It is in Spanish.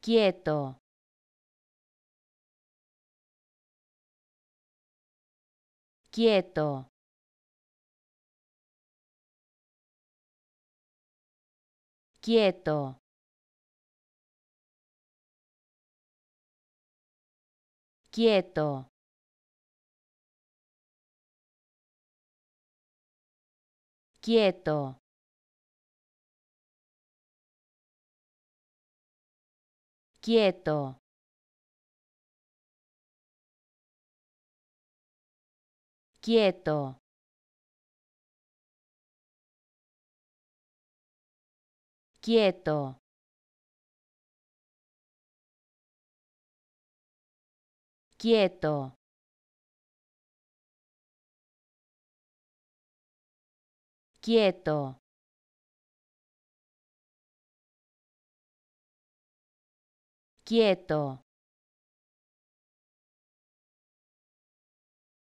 quieto quieto quieto quieto quieto quieto quieto quieto quieto quieto quieto